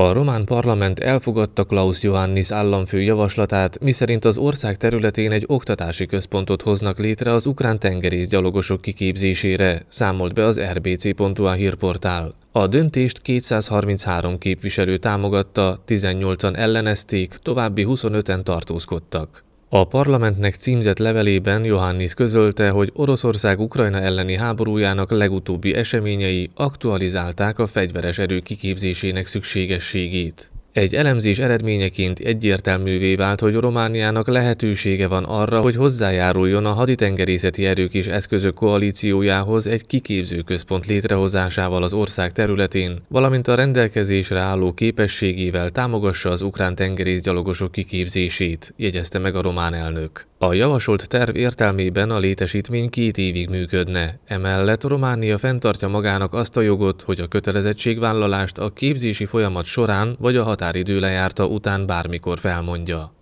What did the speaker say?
A román parlament elfogadta Klaus Johannis államfő javaslatát, miszerint az ország területén egy oktatási központot hoznak létre az ukrán gyalogosok kiképzésére, számolt be az rbc.ua hírportál. A döntést 233 képviselő támogatta, 18-an ellenezték, további 25-en tartózkodtak. A parlamentnek címzett levelében Johannis közölte, hogy Oroszország Ukrajna elleni háborújának legutóbbi eseményei aktualizálták a fegyveres erő kiképzésének szükségességét. Egy elemzés eredményeként egyértelművé vált, hogy Romániának lehetősége van arra, hogy hozzájáruljon a haditengerészeti erők és eszközök koalíciójához egy kiképző központ létrehozásával az ország területén, valamint a rendelkezésre álló képességével támogassa az ukrán tengerészgyalogosok kiképzését, jegyezte meg a román elnök. A javasolt terv értelmében a létesítmény két évig működne, emellett Románia fenntartja magának azt a jogot, hogy a kötelezettségvállalást a képzési folyamat során vagy a határidő lejárta után bármikor felmondja.